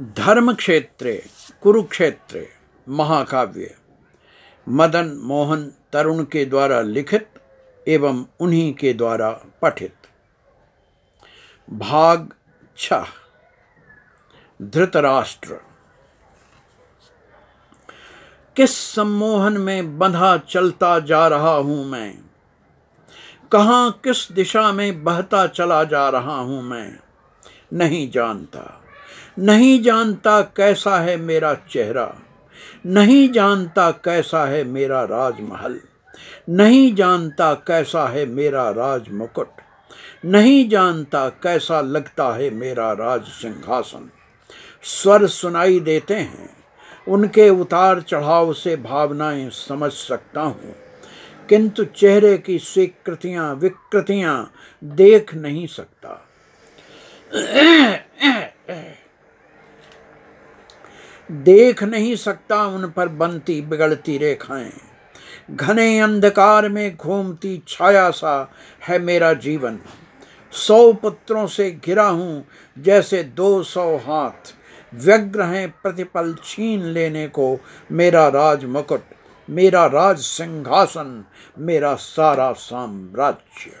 धर्म क्षेत्रे कुरुक्षेत्रे महाकाव्य मदन मोहन तरुण के द्वारा लिखित एवं उन्हीं के द्वारा पठित भाग छ धृतराष्ट्र किस सम्मोहन में बंधा चलता जा रहा हूं मैं कहाँ किस दिशा में बहता चला जा रहा हूं मैं नहीं जानता नहीं जानता कैसा है मेरा चेहरा नहीं जानता कैसा है मेरा राजमहल नहीं जानता कैसा है मेरा राज मुकुट नहीं जानता कैसा लगता है मेरा राज सिंहासन स्वर सुनाई देते हैं उनके उतार चढ़ाव से भावनाएं समझ सकता हूँ किंतु चेहरे की स्वीकृतियाँ विकृतियाँ देख नहीं सकता देख नहीं सकता उन पर बनती बिगड़ती रेखाएं घने अंधकार में घूमती छाया सा है मेरा जीवन सौ पुत्रों से घिरा हूं जैसे दो सौ हाथ व्यग्र हैं प्रतिपल छीन लेने को मेरा राज मुकुट मेरा राज सिंहासन मेरा सारा साम्राज्य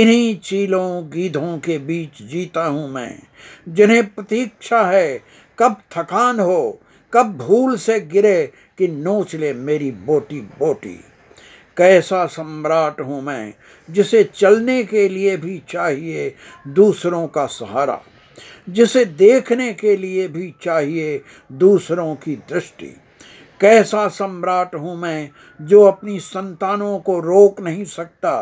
इन्हीं चीलों गीधों के बीच जीता हूँ मैं जिन्हें प्रतीक्षा है कब थकान हो कब भूल से गिरे कि नोच ले मेरी बोटी बोटी कैसा सम्राट हूँ मैं जिसे चलने के लिए भी चाहिए दूसरों का सहारा जिसे देखने के लिए भी चाहिए दूसरों की दृष्टि कैसा सम्राट हूँ मैं जो अपनी संतानों को रोक नहीं सकता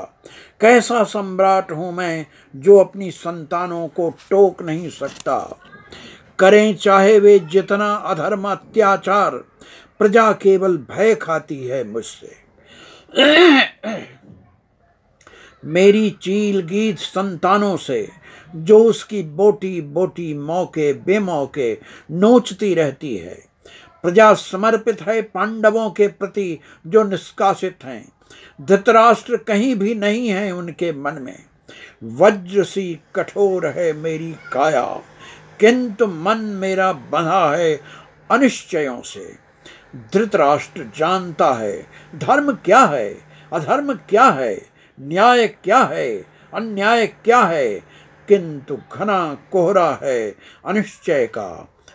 कैसा सम्राट हूँ मैं जो अपनी संतानों को टोक नहीं सकता करें चाहे वे जितना अधर्म अत्याचार प्रजा केवल भय खाती है मुझसे मेरी चील गीत संतानों से जो उसकी बोटी बोटी मौके बेमौके नोचती रहती है प्रजा समर्पित है पांडवों के प्रति जो निष्कासित हैं धृतराष्ट्र कहीं भी नहीं है उनके मन में वज्र सी कठोर है मेरी काया किंतु मन मेरा बंधा है अनिश्चयों से धृतराष्ट्र जानता है धर्म क्या है अधर्म क्या है न्याय क्या है अन्याय क्या है किंतु घना कोहरा है अनिश्चय का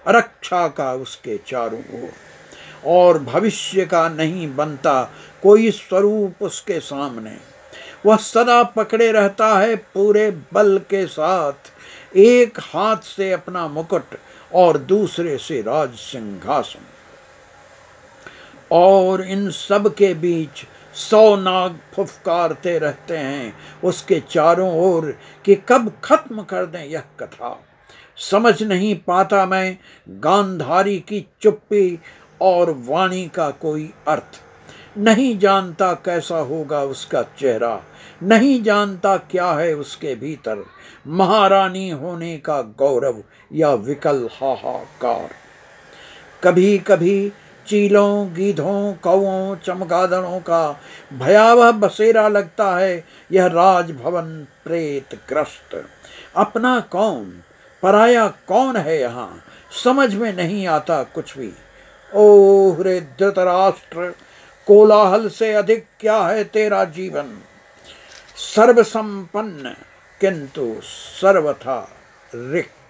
रक्षा का उसके चारों ओर और भविष्य का नहीं बनता कोई स्वरूप उसके सामने वह सदा पकड़े रहता है पूरे बल के साथ एक हाथ से अपना मुकुट और दूसरे से राज सिंहासन और इन सब के बीच सौ नाग फुफकारते रहते हैं उसके चारों ओर कि कब खत्म कर दें यह कथा समझ नहीं पाता मैं गांधारी की चुप्पी और वाणी का कोई अर्थ नहीं जानता कैसा होगा उसका चेहरा नहीं जानता क्या है उसके भीतर महारानी होने का गौरव या विकल हाहाकार कभी कभी चीलों गीधों कौओं चमगादड़ों का भयावह बसेरा लगता है यह राजभवन प्रेत ग्रस्त अपना कौन पराया कौन है यहाँ समझ में नहीं आता कुछ भी ओ हृदय धृतराष्ट्र कोलाहल से अधिक क्या है तेरा जीवन सर्वसंपन्न किंतु सर्वथा रिक्त